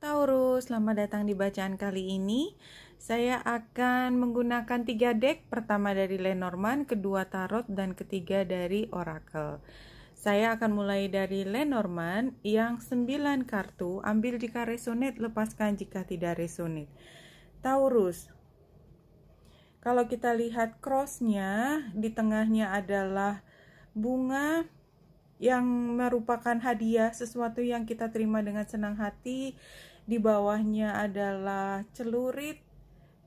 Taurus, selamat datang di bacaan kali ini. Saya akan menggunakan tiga deck, pertama dari Lenormand, kedua Tarot, dan ketiga dari Oracle. Saya akan mulai dari Lenormand yang 9 kartu, ambil jika resonate, lepaskan jika tidak resonate. Taurus, kalau kita lihat crossnya, di tengahnya adalah bunga yang merupakan hadiah, sesuatu yang kita terima dengan senang hati, di bawahnya adalah celurit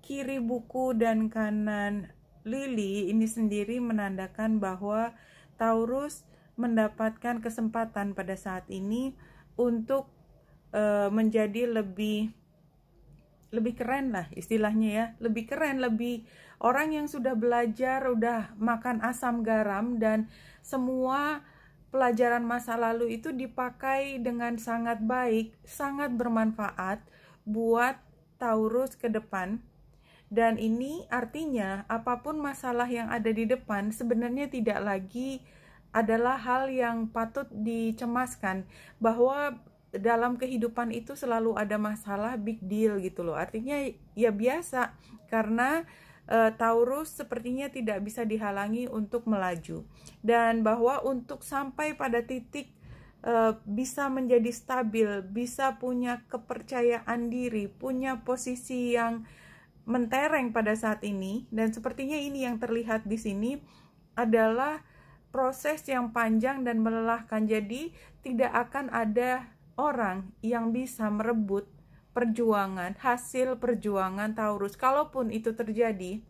kiri buku dan kanan lili ini sendiri menandakan bahwa Taurus mendapatkan kesempatan pada saat ini untuk e, menjadi lebih lebih keren lah istilahnya ya lebih keren lebih orang yang sudah belajar udah makan asam garam dan semua pelajaran masa lalu itu dipakai dengan sangat baik, sangat bermanfaat buat Taurus ke depan. Dan ini artinya apapun masalah yang ada di depan sebenarnya tidak lagi adalah hal yang patut dicemaskan bahwa dalam kehidupan itu selalu ada masalah big deal gitu loh. Artinya ya biasa karena Eh, Taurus sepertinya tidak bisa dihalangi untuk melaju dan bahwa untuk sampai pada titik eh, bisa menjadi stabil, bisa punya kepercayaan diri, punya posisi yang mentereng pada saat ini dan sepertinya ini yang terlihat di sini adalah proses yang panjang dan melelahkan. Jadi tidak akan ada orang yang bisa merebut perjuangan, hasil perjuangan Taurus, kalaupun itu terjadi,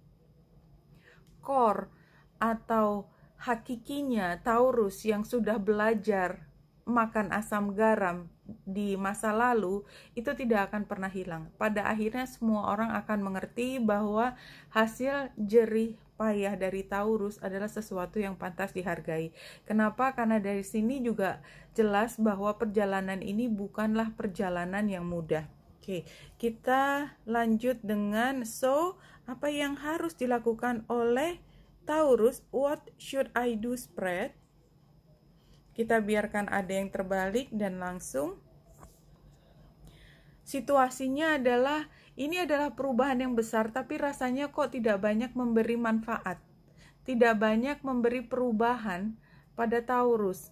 core atau hakikinya Taurus yang sudah belajar makan asam garam di masa lalu itu tidak akan pernah hilang. Pada akhirnya semua orang akan mengerti bahwa hasil jerih payah dari Taurus adalah sesuatu yang pantas dihargai. Kenapa? Karena dari sini juga jelas bahwa perjalanan ini bukanlah perjalanan yang mudah. Oke, kita lanjut dengan so apa yang harus dilakukan oleh Taurus? What should I do spread? Kita biarkan ada yang terbalik dan langsung situasinya adalah ini adalah perubahan yang besar tapi rasanya kok tidak banyak memberi manfaat. Tidak banyak memberi perubahan pada Taurus.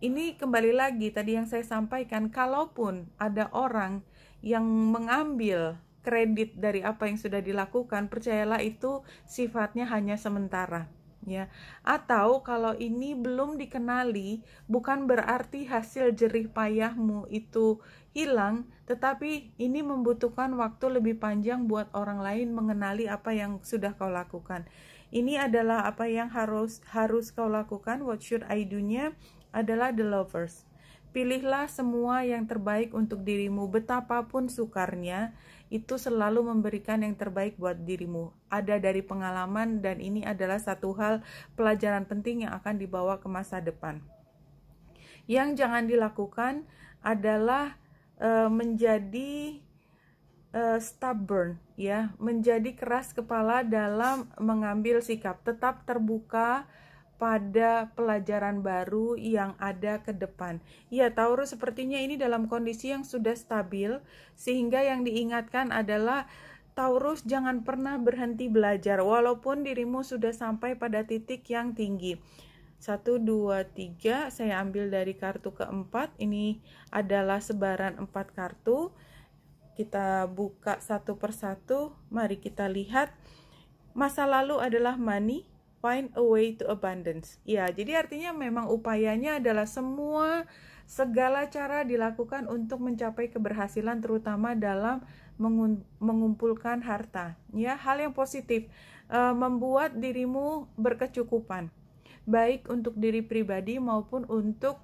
Ini kembali lagi tadi yang saya sampaikan, kalaupun ada orang yang mengambil kredit dari apa yang sudah dilakukan, percayalah itu sifatnya hanya sementara ya. Atau kalau ini belum dikenali, bukan berarti hasil jerih payahmu itu hilang, tetapi ini membutuhkan waktu lebih panjang buat orang lain mengenali apa yang sudah kau lakukan. Ini adalah apa yang harus harus kau lakukan. What should I do-nya adalah the lovers. Pilihlah semua yang terbaik untuk dirimu, betapapun sukarnya, itu selalu memberikan yang terbaik buat dirimu. Ada dari pengalaman, dan ini adalah satu hal pelajaran penting yang akan dibawa ke masa depan. Yang jangan dilakukan adalah e, menjadi e, stubborn, ya, menjadi keras kepala dalam mengambil sikap, tetap terbuka pada pelajaran baru yang ada ke depan. Ya, Taurus sepertinya ini dalam kondisi yang sudah stabil, sehingga yang diingatkan adalah Taurus jangan pernah berhenti belajar, walaupun dirimu sudah sampai pada titik yang tinggi. 1, 2, 3, saya ambil dari kartu keempat, ini adalah sebaran empat kartu. Kita buka satu persatu, mari kita lihat. Masa lalu adalah money, find a way to abundance. Ya, jadi artinya memang upayanya adalah semua segala cara dilakukan untuk mencapai keberhasilan terutama dalam mengumpulkan harta. Ya, hal yang positif e, membuat dirimu berkecukupan baik untuk diri pribadi maupun untuk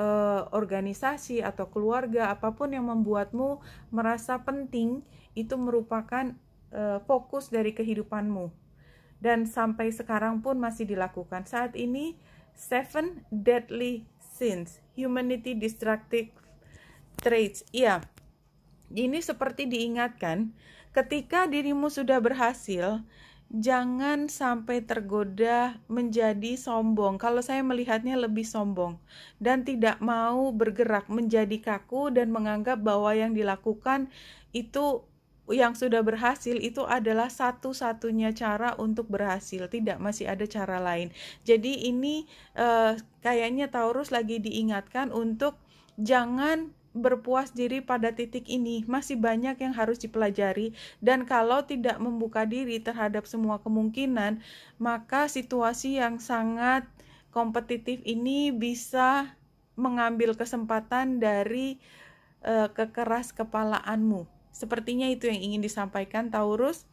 uh, organisasi atau keluarga apapun yang membuatmu merasa penting itu merupakan uh, fokus dari kehidupanmu dan sampai sekarang pun masih dilakukan. Saat ini, Seven Deadly Sins, Humanity Destructive Traits. Iya, ini seperti diingatkan, ketika dirimu sudah berhasil, jangan sampai tergoda menjadi sombong. Kalau saya melihatnya lebih sombong dan tidak mau bergerak menjadi kaku dan menganggap bahwa yang dilakukan itu yang sudah berhasil itu adalah satu-satunya cara untuk berhasil, tidak masih ada cara lain. Jadi ini eh, kayaknya Taurus lagi diingatkan untuk jangan berpuas diri pada titik ini. Masih banyak yang harus dipelajari dan kalau tidak membuka diri terhadap semua kemungkinan, maka situasi yang sangat kompetitif ini bisa mengambil kesempatan dari eh, kekeras kepalaanmu. Sepertinya itu yang ingin disampaikan Taurus.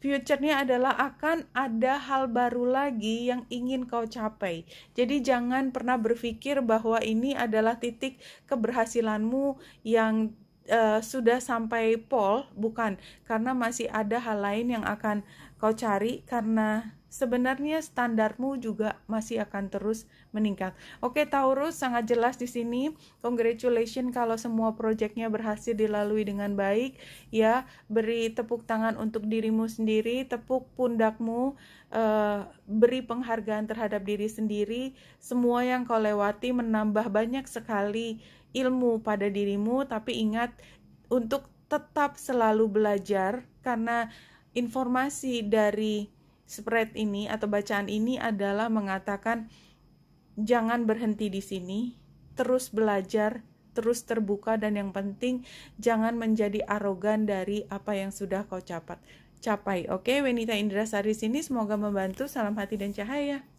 Future-nya adalah akan ada hal baru lagi yang ingin kau capai. Jadi jangan pernah berpikir bahwa ini adalah titik keberhasilanmu yang Eh, sudah sampai pol bukan karena masih ada hal lain yang akan kau cari karena sebenarnya standarmu juga masih akan terus meningkat. Oke, Taurus sangat jelas di sini. Congratulations kalau semua proyeknya berhasil dilalui dengan baik. Ya, beri tepuk tangan untuk dirimu sendiri, tepuk pundakmu, eh, beri penghargaan terhadap diri sendiri. Semua yang kau lewati menambah banyak sekali ilmu pada dirimu, tapi ingat untuk tetap selalu belajar karena informasi dari spread ini atau bacaan ini adalah mengatakan jangan berhenti di sini, terus belajar, terus terbuka dan yang penting jangan menjadi arogan dari apa yang sudah kau capai. Capai. Oke, Wenita Indra Sari sini semoga membantu. Salam hati dan cahaya.